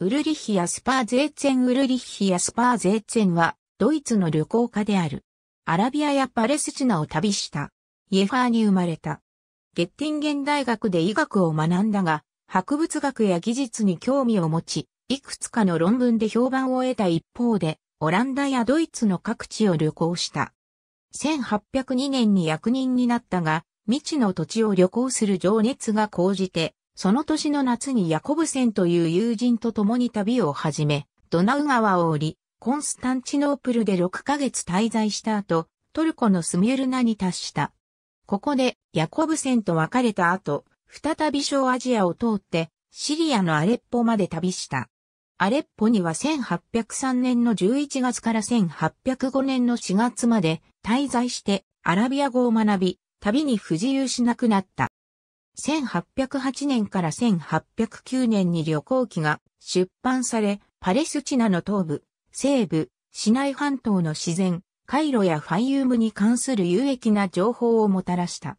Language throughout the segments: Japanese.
ウルリッヒ・アスパーゼーツェン・ウルリッヒ・アスパーゼーツェンは、ドイツの旅行家である。アラビアやパレスチナを旅した。イエファーに生まれた。ゲッティンゲン大学で医学を学んだが、博物学や技術に興味を持ち、いくつかの論文で評判を得た一方で、オランダやドイツの各地を旅行した。1802年に役人になったが、未知の土地を旅行する情熱が高じて、その年の夏にヤコブセンという友人と共に旅を始め、ドナウ川を降り、コンスタンチノープルで6ヶ月滞在した後、トルコのスミュルナに達した。ここでヤコブセンと別れた後、再び小アジアを通って、シリアのアレッポまで旅した。アレッポには1803年の11月から1805年の4月まで滞在してアラビア語を学び、旅に不自由しなくなった。1808年から1809年に旅行記が出版され、パレスチナの東部、西部、市内半島の自然、回路やファイユームに関する有益な情報をもたらした。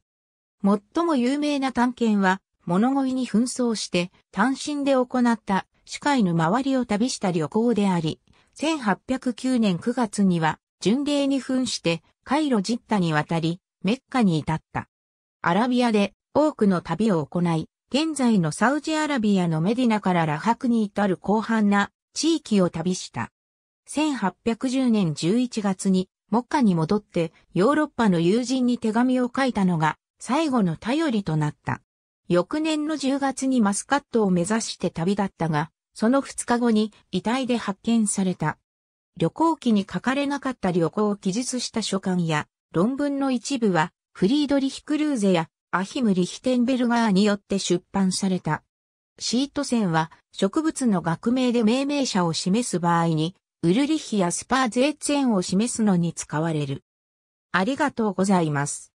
最も有名な探検は、物乞いに紛争して単身で行った司海の周りを旅した旅行であり、1809年9月には巡礼に扮してカイロジッタに渡り、メッカに至った。アラビアで多くの旅を行い、現在のサウジアラビアのメディナからラハクに至る広範な地域を旅した。1810年11月に、モッカに戻ってヨーロッパの友人に手紙を書いたのが最後の頼りとなった。翌年の10月にマスカットを目指して旅立ったが、その2日後に遺体で発見された。旅行記に書かれなかった旅行を記述した書簡や論文の一部はフリードリヒ・クルーゼやアヒム・リヒテンベルガーによって出版された。シート線は植物の学名で命名者を示す場合に、ウルリヒやスパーゼーツェンを示すのに使われる。ありがとうございます。